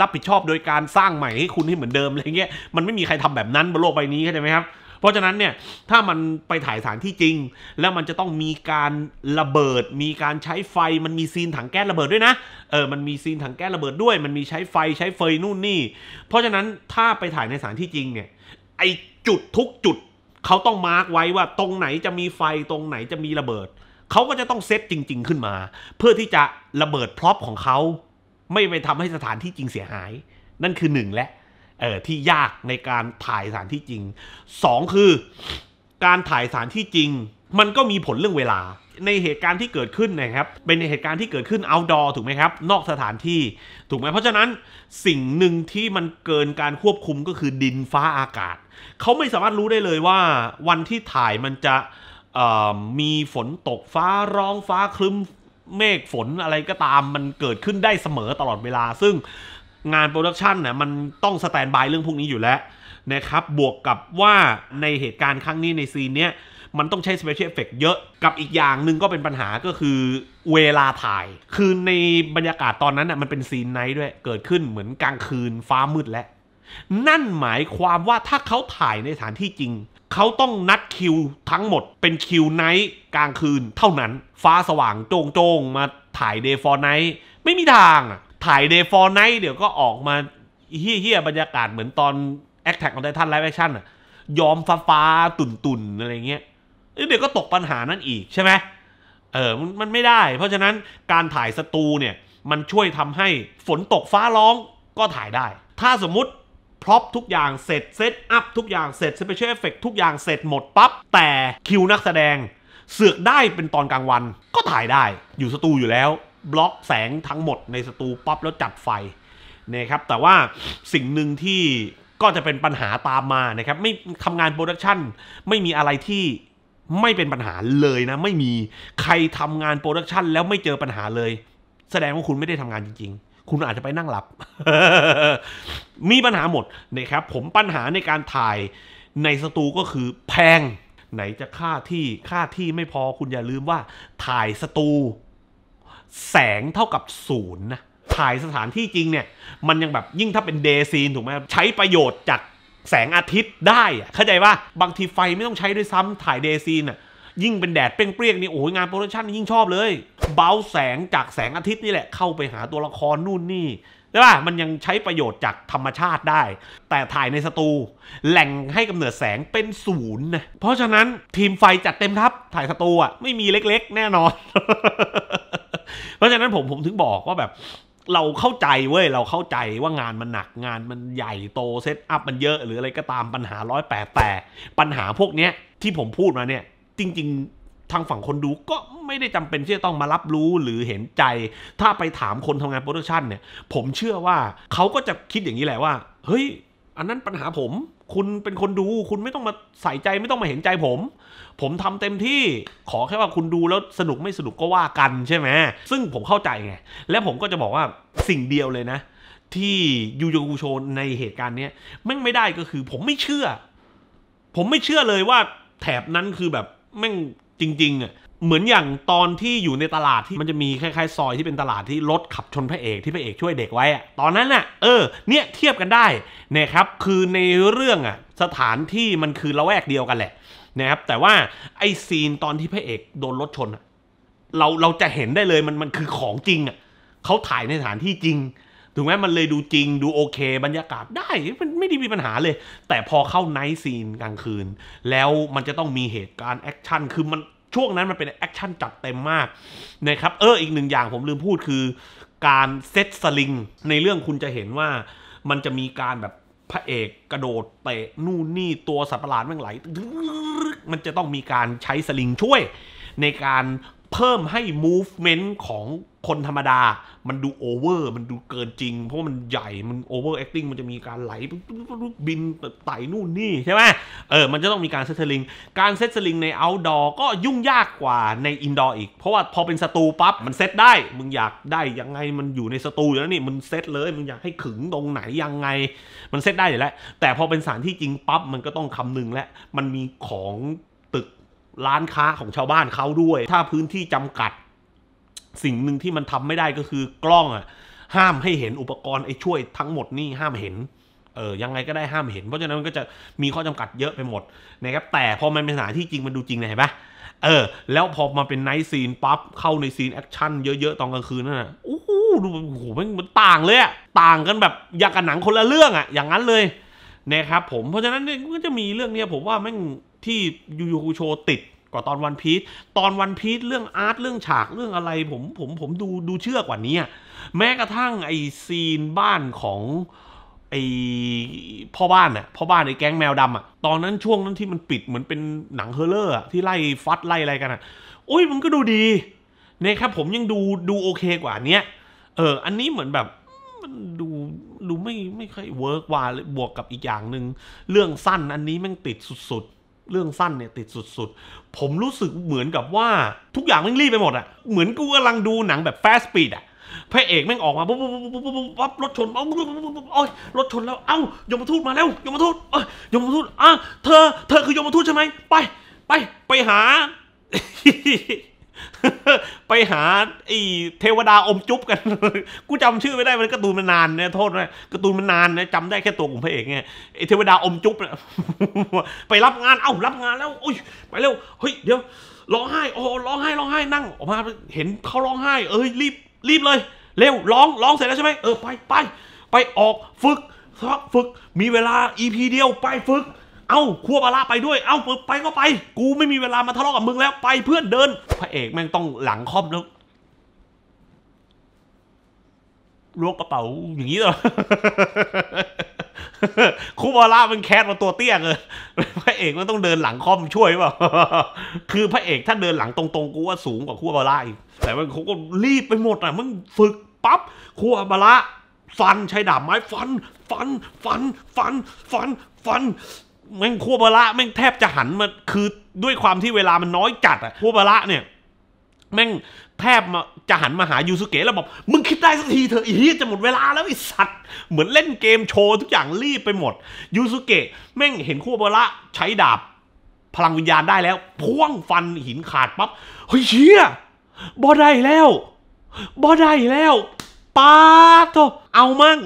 รับผิดชอบโดยการสร้างใหม่ให้คุณให้เหมือนเดิมอะไรเงี้ยมันไม่มีใครทำแบบนั้นบนโลกใบนี้เข้าใจไหมครับเพราะฉะนั้นเนี่ยถ้ามันไปถ่ายสถานที่จริง แล้วมันจะต้องมีการระเบิดมีการใช้ไฟมันมีซีนถังแก๊สระเบิดด้วยนะเออมันมีซีนถังแก๊สระเบิดด้วย มันมีใช้ไฟใช้เฟยนู่นนี่ เพราะฉะนั้นถ้าไปถ่ายในสถานที่จริงเนี่ยไอจุดทุกจุดเขาต้องมาร์กไว้ว่าตรงไหนจะมีไฟตรงไหนจะมีระเบิด เขาก็จะต้องเซตจริง ๆขึ้นมา เพื่อที่จะระเบิดพร็อพของเขา ไม่ไปทำให้สถานที่จริงเสียหาย นั่นคือหนึ่งและเออที่ยากในการถ่ายสถานที่จริงสองคือการถ่ายสถานที่จริง มันก็มีผลเรื่องเวลาในเหตุการณ์ที่เกิดขึ้นนะครับเป็นเหตุการณ์ที่เกิดขึ้นเอาดอถูกไหมครับนอกสถานที่ถูกไหมเพราะฉะนั้นสิ่งหนึ่งที่มันเกินการควบคุมก็คือดินฟ้าอากาศเขาไม่สามารถรู้ได้เลยว่าวันที่ถ่ายมันจะมีฝนตกฟ้าร้องฟ้าคลึ้มเมฆฝนอะไรก็ตามมันเกิดขึ้นได้เสมอตลอดเวลา ซึ่งงานโปรดักชันน่ยมันต้องสแตนบายเรื่องพวกนี้อยู่แล้วนะครับบวกกับว่าในเหตุการณ์ครั้งนี้ในซีนเนี้ยมันต้องใช้สเปเชียลเอฟเฟกเยอะ กับอีกอย่างหนึ่งก็เป็นปัญหาก็คือเวลาถ่าย คือในบรรยากาศตอนนั้นอ่ะมันเป็นซีนไนท์ด้วย เกิดขึ้นเหมือนกลางคืนฟ้ามืดแล้ว นั่นหมายความว่าถ้าเขาถ่ายในสถานที่จริง เขาต้องนัดคิวทั้งหมดเป็นคิวไนท์กลางคืนเท่านั้น ฟ้าสว่างโจงโจงมาถ่ายเดย์ฟอร์ไนท์ไม่มีทาง ถ่ายเดย์ฟอร์ไนท์เดี๋ยวก็ออกมาเฮี้ยๆบรรยากาศเหมือนตอนแอคแท็กของไททันไลฟ์แอคชั่นอะยอมฟ้าฟ้าตุ่นๆอะไรเงี้ยเดี๋ยวก็ตกปัญหานั้นอีกใช่ไหมเออ มันไม่ได้ เพราะฉะนั้นการถ่ายสตูเนี่ย มันช่วยทำให้ฝนตกฟ้าร้องก็ถ่ายได้ ถ้าสมมติพร็อพทุกอย่างเสร็จเซตอัพทุกอย่างเสร็จสเปเชียลเอฟเฟกทุกอย่างเสร็จหมดปับ๊บ แต่คิวนักแสดงเสือกได้เป็นตอนกลางวัน ก็ถ่ายได้ อยู่สตูอยู่แล้ว บล็อกแสงทั้งหมดในสตูปั๊บแล้วจัดไฟนะครับ แต่ว่าสิ่งหนึ่งที่ก็จะเป็นปัญหาตามมานะครับ ไม่ทำงานโปรดักชันไม่มีอะไรที่ไม่เป็นปัญหาเลยนะ ไม่มีใครทำงานโปรดักชันแล้วไม่เจอปัญหาเลย แสดงว่าคุณไม่ได้ทำงานจริงๆ คุณอาจจะไปนั่งหลับ มีปัญหาหมด นะครับ ผมปัญหาในการถ่ายในสตูก็คือแพง ไหนจะค่าที่ค่าที่ไม่พอคุณอย่าลืมว่า ถ่ายสตู แสงเท่ากับศูนย์นะถ่ายสถานที่จริงเนี่ย มันยังแบบยิ่งถ้าเป็นเดซีนถูกไหมใช้ประโยชน์จากแสงอาทิตย์ได้ เข้าใจว่าบางทีไฟไม่ต้องใช้ด้วยซ้ำถ่ายเดซีนอ่ะยิ่งเป็นแดดเปรี้ยงๆนี่โอ้ยงานโปรดักชันยิ่งชอบเลย เบาแสงจากแสงอาทิตย์นี่แหละเข้าไปหาตัวละครนู่นนี่ใช่ป่ะ มันยังใช้ประโยชน์จากธรรมชาติได้ แต่ถ่ายในสตู แหล่งให้กำเนิดแสงเป็นศูนย์นะเพราะฉะนั้นทีมไฟจัดเต็มทัพถ่ายสตูอ่ะไม่มีเล็กๆ แน่นอน เพราะฉะนั้นผมผมถึงบอกว่าแบบเราเข้าใจเว้ยเราเข้าใจว่างานมันหนักงานมันใหญ่โตเซตอัพมันเยอะหรืออะไรก็ตามปัญหาร้อยแปดแต่ ปัญหาพวกเนี้ยที่ผมพูดมาเนี่ยจริงๆทางฝั่งคนดูก็ไม่ได้จำเป็นที่จะต้องมารับรู้หรือเห็นใจ ถ้าไปถามคนทำงานโปรดักชันเนี่ยผมเชื่อว่าเขาก็จะคิดอย่างนี้แหละว่าเฮ้ย อันนั้นปัญหาผม คุณเป็นคนดู คุณไม่ต้องมาใส่ใจไม่ต้องมาเห็นใจผมผมทำเต็มที่ขอแค่ว่าคุณดูแล้วสนุกไม่สนุกก็ว่ากันใช่ไหมซึ่งผมเข้าใจไงและผมก็จะบอกว่าสิ่งเดียวเลยนะ ที่ยูโยกูโชในเหตุการณ์นี้แม่งไม่ได้ก็คือผมไม่เชื่อ ผมไม่เชื่อเลยว่าแถบนั้นคือแบบแม่งจริง ๆอ่ะเหมือนอย่างตอนที่อยู่ในตลาดที่มันจะมีคล้ายๆ ซอยที่เป็นตลาดที่รถขับชนพระเอกที่พระเอกช่วยเด็กไว้อะตอนนั้นน่ะเออ เนี่ยเทียบกันได้นะครับ คือในเรื่องอ่ะสถานที่มันคือละแวกเดียวกันแหละนะครับแต่ว่าไอ้ซีนตอนที่พระเอกโดนรถชนเราเราจะเห็นได้เลยมันมันคือของจริงอ่ะเขาถ่ายในสถานที่จริงถูกไหมมันเลยดูจริงดูโอเค บรรยากาศได้มันไม่ได้มีปัญหาเลย แต่พอเข้าไนท์ซีนกลางคืน แล้วมันจะต้องมีเหตุการณ์แอคชั่น คือมันช่วงนั้นมันเป็นแอคชั่นจัดเต็มมากนะครับเอออีกหนึ่งอย่างผมลืมพูดคือการเซตสลิงในเรื่องคุณจะเห็นว่ามันจะมีการแบบพระเอกกระโดดเตะ นู่นนี่ตัวสัตว์ประหลาดแม่งไหล มันจะต้องมีการใช้สลิงช่วยในการเพิ่มให้ movement ของคนธรรมดา มันดูโอเวอร์มันดูเกินจริง เพราะมันใหญ่ มันโอเวอร์แอคติ้งมันจะมีการไหลบินไต่นู่นนี่ ใช่ไหมเออ มันจะต้องมีการเซตสลิง การเซตสลิงในเอาท์ดอร์ก็ยุ่งยากกว่าในอินดอร์อีก เพราะว่าพอเป็นสตูปั๊บ มันเซตได้ มึงอยากได้ยังไง มันอยู่ในสตูอยู่แล้วนี่มึงเซตเลย มึงอยากให้ขึงตรงไหนยังไง มันเซตได้อยู่แล้วแต่พอเป็นสถานที่จริงปั๊บ มันก็ต้องคำนึงและมันมีของร้านค้าของชาวบ้านเขาด้วย ถ้าพื้นที่จำกัด สิ่งหนึ่งที่มันทำไม่ได้ก็คือกล้องอ่ะ ห้ามให้เห็นอุปกรณ์ไอ้ช่วยทั้งหมดนี่ห้ามเห็น เออยังไงก็ได้ห้ามเห็น เพราะฉะนั้นมันก็จะมีข้อจำกัดเยอะไปหมดนะครับแต่พอมันเป็นสถานที่จริงมันดูจริงเลยเห็นปะเออ แล้วพอมาเป็นไนท์ซีนปั๊บเข้าในซีนแอคชั่นเยอะๆตอนกลางคืนนั่นนะโอ้โหดูโอ้โหมันต่างเลยอะต่างกันแบบอย่างกับหนังคนละเรื่องอะอย่างนั้นเลยนะครับ ผม เพราะฉะนั้นก็จะมีเรื่องเนี้ยผมว่าแม่งที่ยูยูคโชติดกว่าตอนวันพีชตอนวันพีชเรื่องอาร์ตเรื่องฉากเรื่องอะไร ผมผมผมดูดูเชื่อกว่านี้แม้กระทั่งไอซีนบ้านของไอพ่อบ้านอะพ่อบ้านไอแก๊งแมวดำอะตอนนั้นช่วงนั้นที่มันปิดเหมือนเป็นหนังเฮอร์เลอร์ที่ไล่ฟัดไล่อะไรกันอะอุ้ยมันก็ดูดีเนี่ยครับผมยังดูดูโอเค กว่าเนี้ยเอออันนี้เหมือนแบบมันดูดูไม่ไม่ค่อยเวิร์กว่าบวกกับอีกอย่างหนึ่งเรื่องสั้นอันนี้มันติดสุดเรื่องสั้นเนี่ยติดสุดๆ ผมรู้สึกเหมือนกับว่าทุกอย่างแม่งรีบไปหมดอะเหมือนกูกำลังดูหนังแบบแฟสต์สปีดอะพระเอกแม่งออกมาปุ๊บปุ๊บปุ๊บปุ๊บปุ๊บป๊บรถชนปุ๊บปุ๊บปุ๊บปุ๊บโอ้ยรถชน แล้ว เอ้ายมทูตมาแล้ว ยมทูตเอ้ยยมทูตอ่ะเธอเธอ คือยมทูตใช่ไหมไปไปไปหาไปหาไอ้เทวดาอมจุ๊บกัน กูจำชื่อไม่ได้มันการ์ตูนมันนานนะโทษนะการ์ตูนมันนานนะจำได้แค่ตัวขลงพระเอกไงไอ้เทวดาอมจุ๊บเนี่ยไปรับงานเอ้ารับงานแล้วอุ้ยไปเร็วเฮ้ยเดี๋ยวร้องไห้โอ้ร้องไห้ร้องไห้นั่งออกมาเห็นเขาร้องไห้ เอ้ยรีบรีบเลย เร็วร้องร้องเสร็จแล้วใช่ไหมเออไปไป ไปออกฝึกฝึกมีเวลาอีพีเดียวไปฝึกเอ้าครัวบาร่าไปด้วย เอ้าไปก็ไป กูไม่มีเวลามาทะเลาะกับมึงแล้วไปเพื่อนเดิน พระเอกแม่งต้องหลังคอมแล้วล้วงกระเป๋าอย่างนี้เหรอคูบาร่ามันแคสมาตัวเตี้ยเลยพระเอกมันต้องเดินหลังคอมช่วยเปล่าคือพระเอกถ้าเดินหลังตรงๆกูว่า สูงกว่าคูบาร่าอีกแต่มันเขาก็รีบไปหมดอ่ะ มึง ฝึกปั๊บคูบาร่าฟันใช้ดาบไม้ ฟัน ฟัน ฟัน ฟัน ฟันฟันแม่งคั่วบะระแม่งแทบจะหันมาคือด้วยความที่เวลามันน้อยจัดอะคั่วบะระเนี่ยแม่งแทบจะหันมาหายูสุเกะแล้วบอกมึงคิดได้สักทีเถอะอีฮีจะหมดเวลาแล้วไอ้สัตว์เหมือนเล่นเกมโชว์ทุกอย่างรีบไปหมดยูสุเกะแม่งเห็นคั่วบละใช้ดาบพลังวิญญาณได้แล้ว พ่วงฟันหินขาดปั๊บเฮ้ยเชี่ยบอได้แล้วบอได้แล้วปาโตเอามั่ง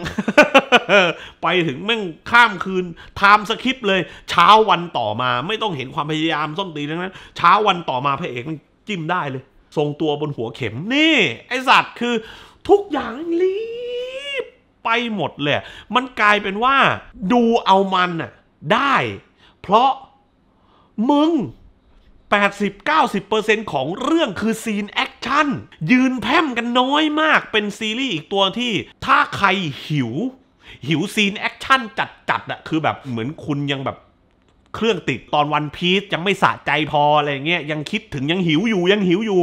ไปถึงแม่งข้ามคืนไทม์สคริปเลย เช้าวันต่อมา ไม่ต้องเห็นความพยายามส้นตีนั้นเช้าวันต่อมาพระเอกมันจิ้มได้เลย ทรงตัวบนหัวเข็ม นี่ ไอสัตว์คือ ทุกอย่างรีบไปหมดเลย มันกลายเป็นว่า ดูเอามันน่ะได้ เพราะมึง80-90%ของเรื่องคือซีนแอคชั่นยืนแพมกันน้อยมากเป็นซีรีส์อีกตัวที่ ถ้าใครหิว หิวซีนแอคชั่นจัดๆอะคือแบบเหมือนคุณยังแบบ เครื่องติดตอนวันพีซยังไม่สะใจพออะไรเงี้ยยังคิดถึงยังหิวอยู่ยังหิวอยู่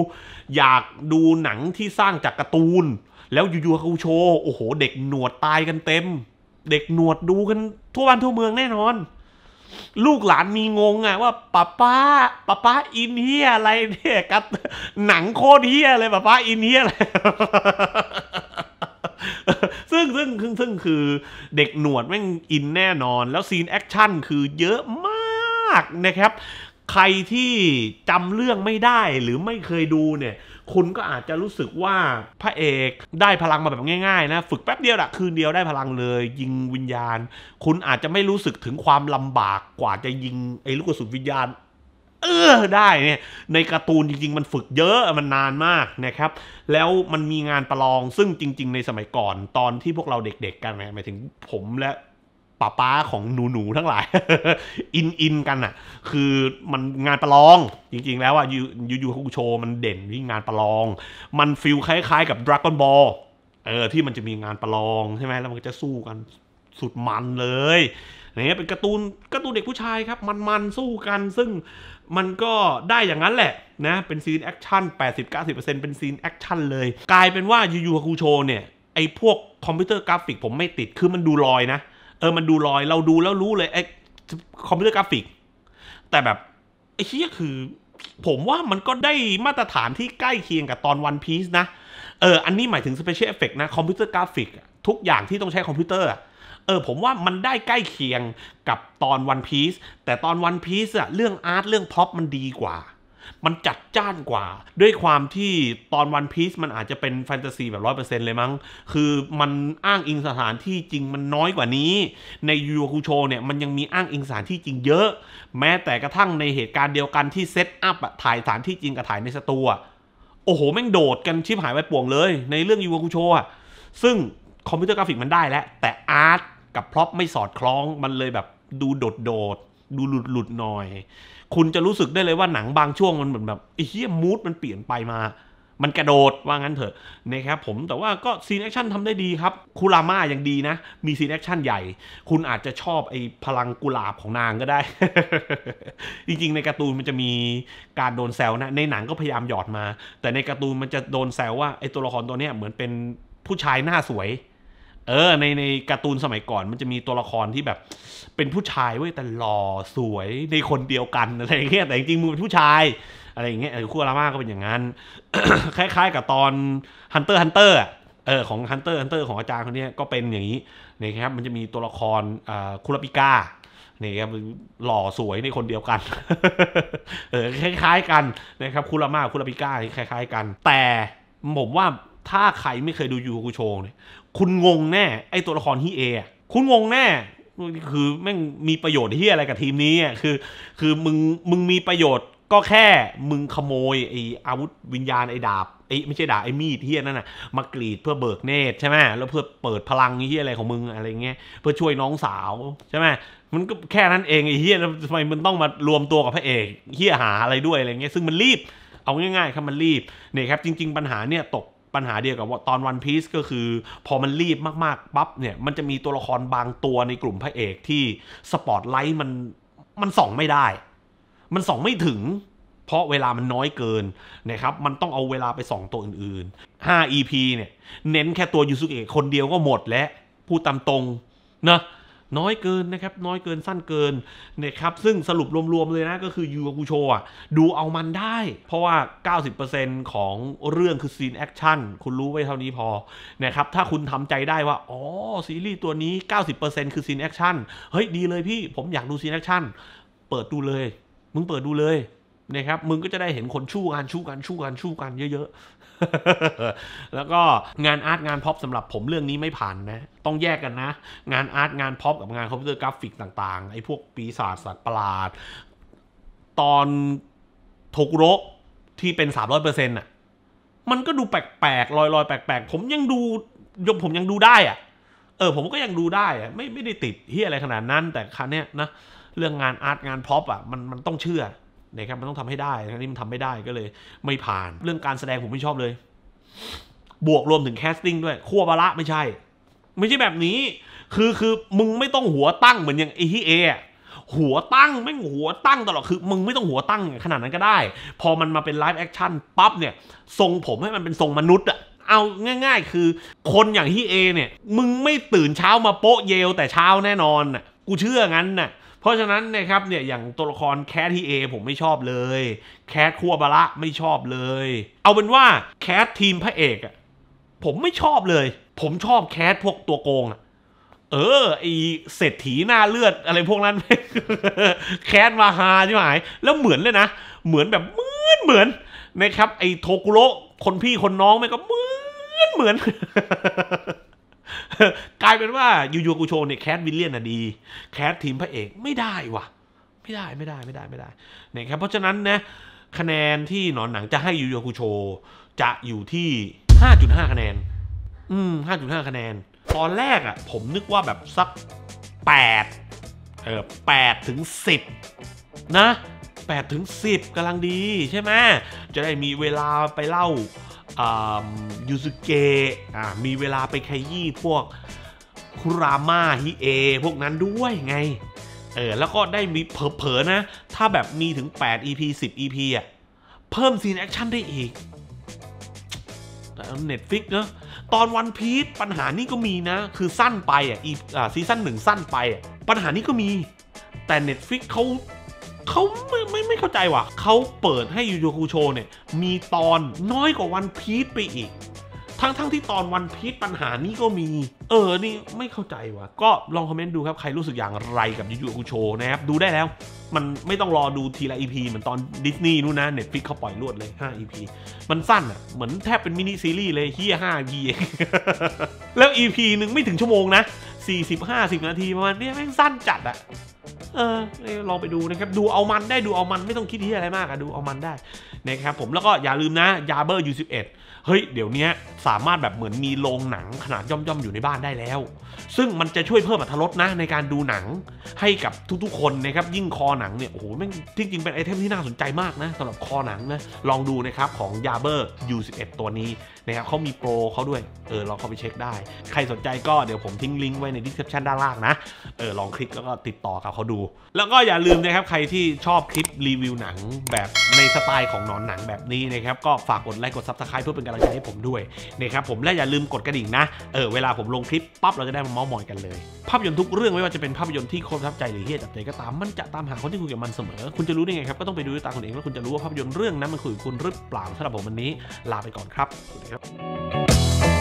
อยากดูหนังที่สร้างจากการ์ตูนแล้วยูๆเขาโชว์โอ้โห เด็กหนวดตายกันเต็ม เด็กหนวดดูกันทั่วบ้านทั่วเมืองแน่นอนลูกหลานมีงงอะว่าป้าป้าป้าป้าอินเฮียอะไรเนี่ยกับหนังโคตรเฮียเลยป้าป้าอินเฮียอะไรซึ่งซึ่งซึ่งซึ่งคือเด็กหนวดแม่งอินแน่นอน แล้วซีนแอคชั่นคือเยอะมากนะครับ ใครที่จำเรื่องไม่ได้หรือไม่เคยดูเนี่ยคุณก็อาจจะรู้สึกว่าพระเอกได้พลังมาแบบง่ายๆนะฝึกแป๊บเดียวละคืนเดียวได้พลังเลย ยิงวิญญาณ คุณอาจจะไม่รู้สึกถึงความลำบากกว่าจะยิงไอ้ลูกกระสุนวิญญาณ เออได้เนี่ย ในการ์ตูนจริง ๆ มันฝึกเยอะมันนานมากนะครับ แล้วมันมีงานประลองซึ่งจริง ๆ ในสมัยก่อนตอนที่พวกเราเด็ก ๆ กันหมายถึงผมและป้าป้าของหนูหนูทั้งหลาย อินอินกันอ่ะคือมันงานประลองจริงๆแล้วอ่ะยูยูยูคุโชมันเด่นที่งานประลอง มันฟิลคล้ายๆกับดราก้อนบอลเออที่มันจะมีงานประลองใช่ไหมแล้วมันก็จะสู้กันสุดมันเลยเนี่ยเป็นการ์ตูนการ์ตูนเด็กผู้ชายครับ มันมันสู้กัน ซึ่งมันก็ได้อย่างนั้นแหละนะเป็นซีนแอคชั่น80-90%เป็นซีนแอคชั่นเลย กลายเป็นว่ายูยูฮาคูโชเนี่ยไอ้พวกคอมพิวเตอร์กราฟิก ผมไม่ติดคือมันดูลอยนะเออ มันดูลอยเราดูแล้วรู้เลยไอ้คอมพิวเตอร์กราฟิก แต่แบบไอ้เฮี่ยคือ ผมว่ามันก็ได้มาตรฐานที่ใกล้เคียงกับตอนวันพีซนะ เออ อันนี้หมายถึงสเปเชียลเอฟเฟกนะคอมพิวเตอร์กราฟิกทุกอย่างที่ต้องใช้คอมพิวเตอร์เออ ผมว่ามันได้ใกล้เคียงกับตอนวันพีซแต่ตอนวันพีซอะเรื่องอาร์ตเรื่องพ็อปมันดีกว่ามันจัดจ้านกว่า ด้วยความที่ตอนวันพีซมันอาจจะเป็นแฟนตาซีแบบร้อยเปอร์เซ็นต์เลยมั้ง คือมันอ้างอิงสถานที่จริงมันน้อยกว่านี้ ในยูโรคูโชเนี่ย มันยังมีอ้างอิงสถานที่จริงเยอะ แม้แต่กระทั่งในเหตุการณ์เดียวกันที่เซตอัพถ่ายสถานที่จริงกับถ่ายในสตูอะโอ้โหแม่งโดดกันชิบหายไปป่วงเลย ในเรื่องยูโรคูโชอะซึ่งคอมพิวเตอร์กราฟิกมันได้แล้วแต่อาร์ตกับพร็อพไม่สอดคล้องมันเลยแบบดูโดดโดดดูหลุดหลุดหน่อยคุณจะรู้สึกได้เลยว่าหนังบางช่วงมันเหมือนแบบไอ้เฮียมูดมันเปลี่ยนไปมา มันกระโดดว่างั้นเถอะนะครับผมแต่ว่าก็ซีนแอคชั่นทำได้ดีครับ คุราม่ายังดีนะ มีซีนแอคชั่นใหญ่ คุณอาจจะชอบไอ้พลังกุหลาบของนางก็ได้ จริงๆ ในการ์ตูนมันจะมีการโดนแซวนะ ในหนังก็พยายามหยอดมา แต่ในการ์ตูนมันจะโดนแซวว่าไอ้ตัวละครตัวเนี้ยเหมือนเป็นผู้ชายหน้าสวยเออในในการ์ตูนสมัยก่อนมันจะมีตัวละครที่แบบเป็นผู้ชายเว้ยแต่หล่อสวยในคนเดียวกันอะไรอย่างเงี้ยแต่จริงๆมือเป็นผู้ชายอะไรอย่างเงี้ยคู่รามาก็เป็นอย่างนั้นคล้ายๆ กับตอนฮันเตอร์ฮันเตอร์เออของฮันเตอร์ฮันเตอร์ของอาจารย์คนนี้ก็เป็นอย่างนี้นะครับมันจะมีตัวละครคุรปิก้านี่ครับหล่อสวยในคนเดียวกันเออคล้ายๆกันนะครับคุรามาคุรปิก้าคล้าย ๆกัน แต่ผมว่าถ้าใครไม่เคยดูยูกุโชงเนี่ยคุณงงแน่ไอตัวละครฮีเอคุณงงแน่ คือแม่งมีประโยชน์ที่อะไรกับทีมนี้อ่ะ คือ คือมึงมึงมีประโยชน์ก็แค่มึงขโมยไออาวุธวิญญาณไอดาบไอไม่ใช่ดาบไอมีดเฮียนั่นน่ะมากรีดเพื่อเบิกเนตรใช่ไหมแล้วเพื่อเปิดพลังเฮียอะไรของมึงอะไรเงี้ยเพื่อช่วยน้องสาวใช่ไหม มันก็แค่นั้นเองไอเฮียแล้วทำไมมันต้องมารวมตัวกับพระเอกเฮียหาอะไรด้วยอะไรเงี้ยซึ่งมันรีบเอาง่ายๆครับมันรีบเนี่ยครับ จริงๆ ปัญหาเนี่ยตกปัญหาเดียวกับว่าตอนวันพีซก็คือ พอมันรีบมาก ๆ ปั๊บ เนี่ยมันจะมีตัวละครบางตัวในกลุ่มพระเอกที่ สปอตไลท์มัน มันส่องไม่ได้ มันส่องไม่ถึง เพราะเวลามันน้อยเกินนะครับ มันต้องเอาเวลาไปส่องตัวอื่น ๆ 5 EP เนี่ย เน้นแค่ตัวยูสุเกะคนเดียวก็หมดแล้วพูดตามตรงนะน้อยเกินนะครับน้อยเกินสั้นเกินนะครับซึ่งสรุปรวมๆเลยนะก็คือยูกูโชอ่ะดูเอามันได้ เพราะว่า 90%ของเรื่องคือซีนแอคชั่นคุณรู้ไว้เท่านี้พอนะครับถ้าคุณทำใจได้ว่าอ๋อซีรีส์ตัวนี้ 90%คือซีนแอคชั่นเฮ้ยดีเลยพี่ ผมอยากดูซีนแอคชั่นเปิดดูเลย มึงเปิดดูเลยนะครับมึงก็จะได้เห็นคนชู้กันชู้กันชู้กันชู้กันเยอะ ๆแล้วก็งานอาร์ตงานพ็อปสำหรับผมเรื่องนี้ไม่ผ่านนะต้องแยกกันนะ งานอาร์ตงานพ็อปกับงานคอมพิวเตอร์กราฟิกต่างๆ ไอ้พวกปีศาจสัตว์ประหลาด ตอนทกรกที่เป็น 300%อน่ะ มันก็ดูแปลกๆลอยๆ แปลกๆ ผมยังดูยมผมยังดูได้อ่ะ เออผมก็ยังดูได้อ่ะไม่ไม่ได้ติดเฮียอะไรขนาดนั้น แต่ครั้งเนี้ยนะ เรื่องงานอาร์ตงานพ็อปอ่ะมันมันต้องเชื่อนะครับมันต้องทำให้ได้ทั้งที่มันทำไม่ได้ก็เลย ไม่ผ่านเรื่องการแสดงผมไม่ชอบเลยบวกรวมถึงแคสติ้งด้วยขั้วบาระไม่ใช่ ไม่ใช่แบบนี้คือคือมึงไม่ต้องหัวตั้งเหมือนอย่างไอที่เอหัวตั้งไม่หัวตั้งตลอดคือมึงไม่ต้องหัวตั้งขนาดนั้นก็ได้ พอมันมาเป็นไลฟ์แอคชั่นปั๊บเนี่ย ทรงผมให้มันเป็นทรงมนุษย์อะเอาง่าย ๆ คือคนอย่างที่เอเนี่ย มึงไม่ตื่นเช้ามาโปะเยลแต่เช้าแน่นอนน่ะกูเชื่องั้นน่ะเพราะฉะนั้นนะครับเนี่ยอย่างตัวละครแคททีเอผมไม่ชอบเลย แคทคัวบาระไม่ชอบเลย เอาเป็นว่าแคททีมพระเอกผมไม่ชอบเลย ผมชอบแคทพวกตัวโกงเออไอเศรษฐีหน้าเลือด อะไรพวกนั้น แคทมาฮาใช่ไหมแล้วเหมือนเลยนะ เหมือนแบบเหมือนเหมือนนะครับ ไอโทกุโรคนพี่คนน้องมันก็เหมือนเหมือนกลายเป็นว่ายูยูกูโชเนี่ยแคสวิลเลียนอ่ะดี แคสทีมพระเอกไม่ได้วะไม่ได้ไม่ได้ไม่ได้ไม่ได้เนี่ยครับเพราะฉะนั้นนะคะแนนที่หนอนหนังจะให้ยูยูกูโชจะอยู่ที่ 5.5 คะแนน อืม 5.5 คะแนน ตอนแรกอะ่ะ ผมนึกว่าแบบสัก 8 เออ8 ถึง 10 นะ 8 ถึง 10กำลังดีใช่ไหมจะได้มีเวลาไปเล่ายูซุเกะมีเวลาไปขยี้พวกคุรามาฮิเอพวกนั้นด้วยไงเออแล้วก็ได้มีเผลอๆนะ ถ้าแบบมีถึง 8 EP 10 EP อ่ะ เพิ่มซีนแอคชั่นได้อีก แต่เน็ตฟิกเนาะตอนวันพีซปัญหานี้ก็มีนะ คือสั้นไป อ่ะอีซีซั่นหนึ่งสั้นไปอ่ะปัญหานี้ก็มี แต่ Netflix เขาเขาไม่ไม่ไม่เข้าใจว่ะ เขาเปิดให้ยูยูคูโชเนี่ย มีตอนน้อยกว่าวันพีชไปอีก ทั้งทั้งที่ตอนวันพีชปัญหานี้ก็มี เออ นี่ไม่เข้าใจว่ะ ก็ลองคอมเมนต์ดูครับใครรู้สึกอย่างไรกับยูยูคูโชนะครับ ดูได้แล้ว มันไม่ต้องรอดูทีละอีพีเหมือนตอนดิสนีย์นู่นนะเน็ตฟิกเขาปล่อยรวดเลย 5 EP มันสั้นอ่ะ เหมือนแทบเป็นมินิซีรีส์เลยเฮียาอีแล้ว EP หนึ่งไม่ถึงชั่วโมงนะ45 10นาทีประมาณนี้แม่งสั้นจัดอ่ะเออลองไปดูนะครับ ดูเอามันได้ดูเอามันไม่ต้องคิดที่อะไรมากอะดูเอามันได้ นะครับผม แล้วก็อย่าลืมนะยาเบอร์ยูสิบเอ็ดเฮ้ยเดี๋ยวนี้สามารถแบบเหมือนมีโรงหนังขนาดย่อมๆ อยู่ในบ้านได้แล้ว ซึ่งมันจะช่วยเพิ่มอรรถรสนะในการดูหนัง ให้กับทุกๆ คนนะครับ ยิ่งคอหนังเนี่ยโอ้โหแม่งจริงเป็นไอเทมที่น่าสนใจมากนะสำหรับคอหนังนะ ลองดูนะครับของยาเบอร์ U11 ตัวนี้ นะครับเขามีโปรเขาด้วย เออ ลองเข้าไปเช็คได้ ใครสนใจก็เดี๋ยวผมทิ้งลิงก์ไว้ในดีสคริปชันด้านล่างนะเออลองคลิกแล้วก็ติดต่อกับเขาดู แล้วก็อย่าลืมนะครับใครที่ชอบคลิปรีวิวหนังแบบในสไตล์ของนอนหนังแบบนี้นะครับก็ฝากกดไลค์กดซับสไครป์เพื่อเป็นกำลังใจให้ผมด้วยนะครับผมและอย่าลืมกดกระดิ่งนะเออเวลาผมลงคลิปปั๊บเราจะได้มาเมา์มอยกันเลย ภาพยนตร์ทุกเรื่องไม่ว่าจะเป็นภาพยนตร์ที่โคตรประทับใจหรือเฮี้ยจับใจก็ตามมันจะตามหาคนที่คุยกับมันเสมอ คุณจะรู้ได้ไงครับก็ต้องไปดูด้วยตาคุณเองแล้วคุณจะรู้ว่าภาพยนตร์เรื่องนั้นมันคุยกับคุณหรือเปล่าสำหรับผมวันนี้ ลาไปก่อนครับสวัสดีครับ